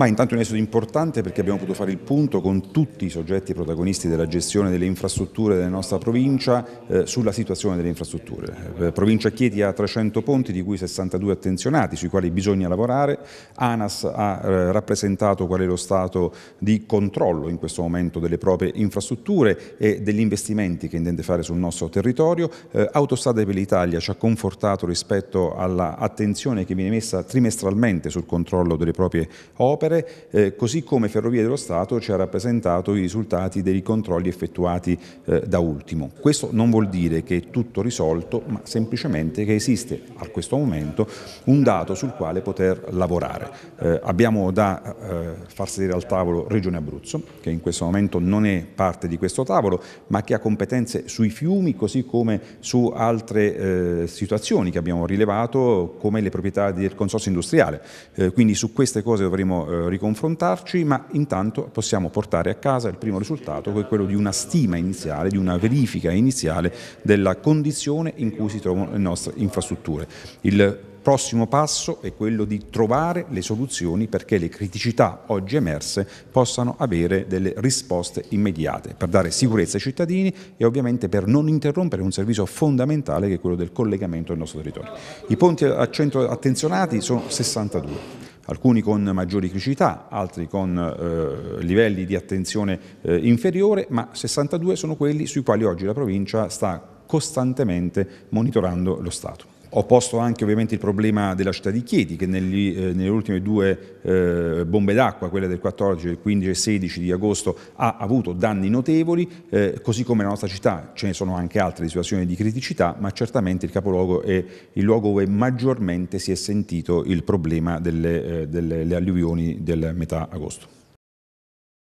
Ma intanto è un esodo importante perché abbiamo potuto fare il punto con tutti i soggetti protagonisti della gestione delle infrastrutture della nostra provincia eh, sulla situazione delle infrastrutture. Eh, provincia Chieti ha 300 ponti, di cui 62 attenzionati, sui quali bisogna lavorare. ANAS ha eh, rappresentato qual è lo stato di controllo in questo momento delle proprie infrastrutture e degli investimenti che intende fare sul nostro territorio. Eh, Autostrade per l'Italia ci ha confortato rispetto all'attenzione che viene messa trimestralmente sul controllo delle proprie opere opere, eh, così come Ferrovie dello Stato ci ha rappresentato i risultati dei controlli effettuati eh, da ultimo. Questo non vuol dire che è tutto risolto, ma semplicemente che esiste a questo momento un dato sul quale poter lavorare. Eh, abbiamo da eh, far sedere al tavolo Regione Abruzzo, che in questo momento non è parte di questo tavolo, ma che ha competenze sui fiumi, così come su altre eh, situazioni che abbiamo rilevato, come le proprietà del consorzio industriale. Eh, quindi su queste cose dovremo eh, riconfrontarci, ma intanto possiamo portare a casa il primo risultato, che è quello di una stima iniziale, di una verifica iniziale della condizione in cui si trovano le nostre infrastrutture. Il prossimo passo è quello di trovare le soluzioni perché le criticità oggi emerse possano avere delle risposte immediate per dare sicurezza ai cittadini e ovviamente per non interrompere un servizio fondamentale che è quello del collegamento al nostro territorio. I ponti a centro attenzionati sono 62 alcuni con maggiori criticità, altri con eh, livelli di attenzione eh, inferiore, ma 62 sono quelli sui quali oggi la provincia sta costantemente monitorando lo Stato. Ho posto anche ovviamente il problema della città di Chieti che negli, eh, nelle ultime due eh, bombe d'acqua, quella del 14, del 15 e 16 di agosto, ha avuto danni notevoli, eh, così come la nostra città, ce ne sono anche altre situazioni di criticità, ma certamente il capoluogo è il luogo dove maggiormente si è sentito il problema delle, eh, delle alluvioni del metà agosto.